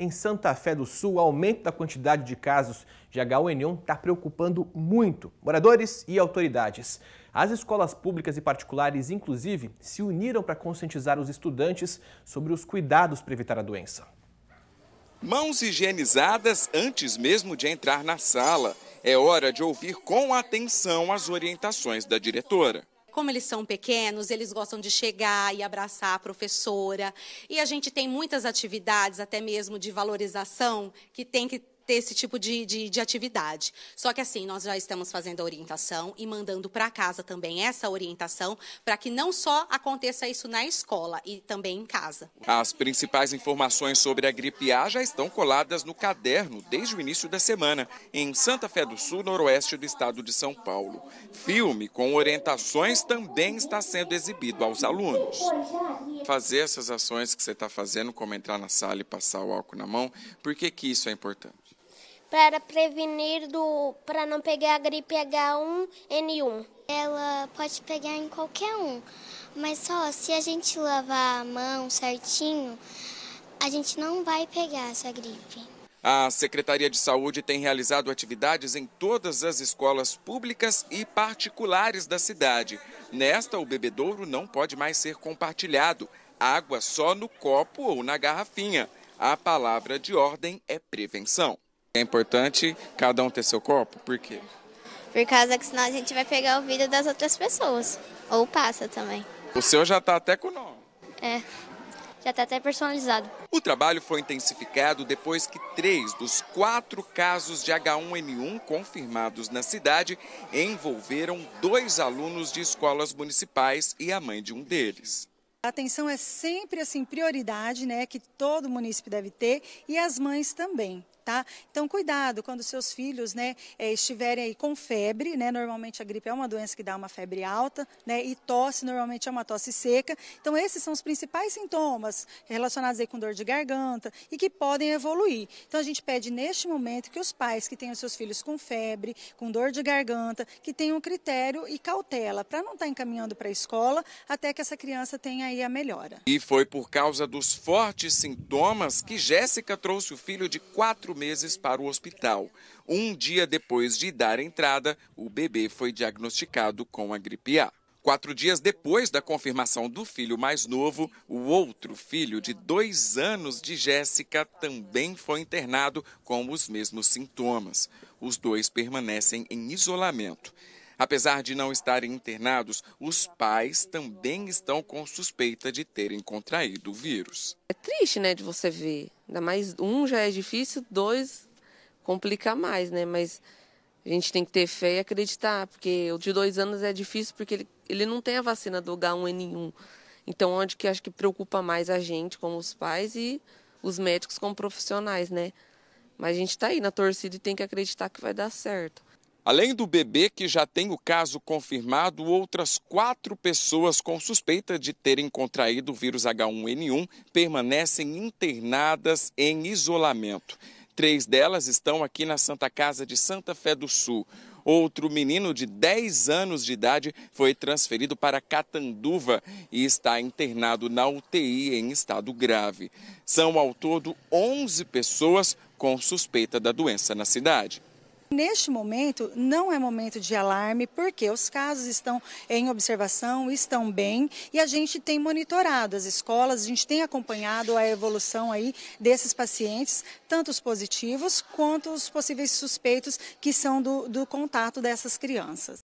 Em Santa Fé do Sul, o aumento da quantidade de casos de H1N1 está preocupando muito moradores e autoridades. As escolas públicas e particulares, inclusive, se uniram para conscientizar os estudantes sobre os cuidados para evitar a doença. Mãos higienizadas antes mesmo de entrar na sala. É hora de ouvir com atenção as orientações da diretora. Como eles são pequenos, eles gostam de chegar e abraçar a professora. E a gente tem muitas atividades, até mesmo de valorização, que tem que ter esse tipo de, de, de atividade. Só que assim, nós já estamos fazendo a orientação e mandando para casa também essa orientação para que não só aconteça isso na escola e também em casa. As principais informações sobre a gripe A já estão coladas no caderno desde o início da semana, em Santa Fé do Sul, noroeste do estado de São Paulo. Filme com orientações também está sendo exibido aos alunos. Fazer essas ações que você está fazendo, como entrar na sala e passar o álcool na mão, por que, que isso é importante? para prevenir do para não pegar a gripe H1N1. Ela pode pegar em qualquer um, mas só se a gente lavar a mão certinho, a gente não vai pegar essa gripe. A Secretaria de Saúde tem realizado atividades em todas as escolas públicas e particulares da cidade. Nesta, o bebedouro não pode mais ser compartilhado. Água só no copo ou na garrafinha. A palavra de ordem é prevenção. É importante cada um ter seu corpo, por quê? Por causa que senão a gente vai pegar o vídeo das outras pessoas. Ou passa também. O seu já está até com o nome. É. Já está até personalizado. O trabalho foi intensificado depois que três dos quatro casos de H1N1 confirmados na cidade envolveram dois alunos de escolas municipais e a mãe de um deles. A atenção é sempre assim prioridade, né, que todo município deve ter e as mães também tá? Então, cuidado quando seus filhos, né, é, estiverem aí com febre, né? Normalmente a gripe é uma doença que dá uma febre alta, né? E tosse, normalmente é uma tosse seca. Então, esses são os principais sintomas relacionados aí com dor de garganta e que podem evoluir. Então, a gente pede neste momento que os pais que tenham seus filhos com febre, com dor de garganta, que tenham critério e cautela para não estar tá encaminhando para a escola até que essa criança tenha aí a melhora. E foi por causa dos fortes sintomas que Jéssica trouxe o filho de quatro meses para o hospital. Um dia depois de dar entrada, o bebê foi diagnosticado com a gripe A. Quatro dias depois da confirmação do filho mais novo, o outro filho de dois anos de Jéssica também foi internado com os mesmos sintomas. Os dois permanecem em isolamento. Apesar de não estarem internados, os pais também estão com suspeita de terem contraído o vírus. É triste, né, de você ver. Ainda mais um já é difícil, dois complica mais, né? Mas a gente tem que ter fé e acreditar, porque o de dois anos é difícil porque ele, ele não tem a vacina do H1N1. Então, onde que acho que preocupa mais a gente, como os pais e os médicos como profissionais, né? Mas a gente está aí na torcida e tem que acreditar que vai dar certo. Além do bebê, que já tem o caso confirmado, outras quatro pessoas com suspeita de terem contraído o vírus H1N1 permanecem internadas em isolamento. Três delas estão aqui na Santa Casa de Santa Fé do Sul. Outro menino de 10 anos de idade foi transferido para Catanduva e está internado na UTI em estado grave. São ao todo 11 pessoas com suspeita da doença na cidade. Neste momento, não é momento de alarme, porque os casos estão em observação, estão bem e a gente tem monitorado as escolas, a gente tem acompanhado a evolução aí desses pacientes, tanto os positivos quanto os possíveis suspeitos que são do, do contato dessas crianças.